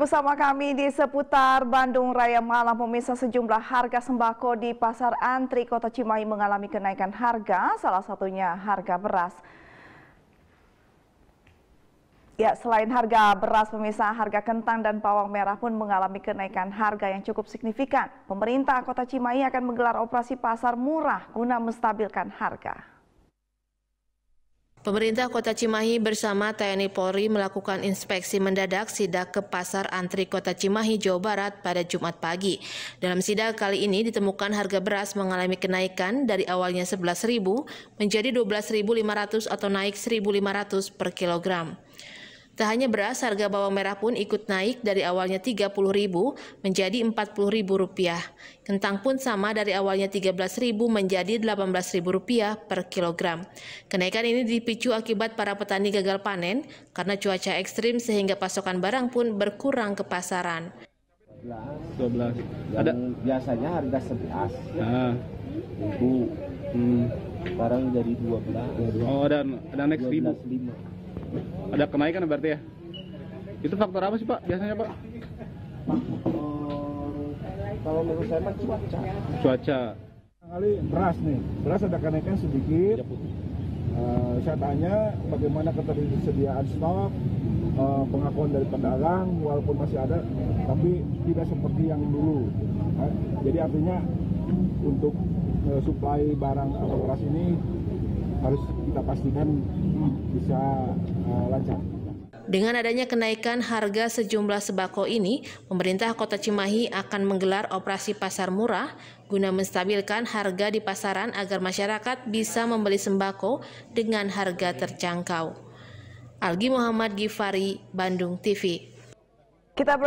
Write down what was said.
Bersama kami di seputar Bandung Raya Malam, pemirsa sejumlah harga sembako di pasar antri kota Cimahi mengalami kenaikan harga, salah satunya harga beras. Ya, selain harga beras, pemirsa, harga kentang dan bawang merah pun mengalami kenaikan harga yang cukup signifikan. Pemerintah Kota Cimahi akan menggelar operasi pasar murah guna menstabilkan harga. Pemerintah Kota Cimahi bersama TNI Polri melakukan inspeksi mendadak sidak ke pasar antri Kota Cimahi, Jawa Barat pada Jumat pagi. Dalam sidak kali ini ditemukan harga beras mengalami kenaikan dari awalnya 11000 menjadi 12500 atau naik 1500 per kilogram. Tak hanya beras, harga bawang merah pun ikut naik dari awalnya Rp30.000 menjadi Rp40.000. Kentang pun sama dari awalnya Rp13.000 menjadi Rp18.000 per kilogram. Kenaikan ini dipicu akibat para petani gagal panen karena cuaca ekstrim sehingga pasokan barang pun berkurang ke pasaran. 12. 12. Ada biasanya harga 11. Ya. Ah. Ribu. Hmm. Sekarang jadi 12. Oh, dan dan next ada kenaikan berarti ya itu faktor apa sih pak biasanya pak kalau menurut saya mah cuaca cuaca kali beras nih beras ada kenaikan sedikit uh, saya tanya bagaimana ketersediaan stok uh, pengakuan dari pedagang walaupun masih ada tapi tidak seperti yang dulu uh, jadi artinya untuk uh, supply barang atau beras ini harus kita pastikan bisa uh, dengan adanya kenaikan harga sejumlah sembako ini, pemerintah Kota Cimahi akan menggelar operasi pasar murah guna menstabilkan harga di pasaran agar masyarakat bisa membeli sembako dengan harga terjangkau. Algi Muhammad Gifari, Bandung TV. Kita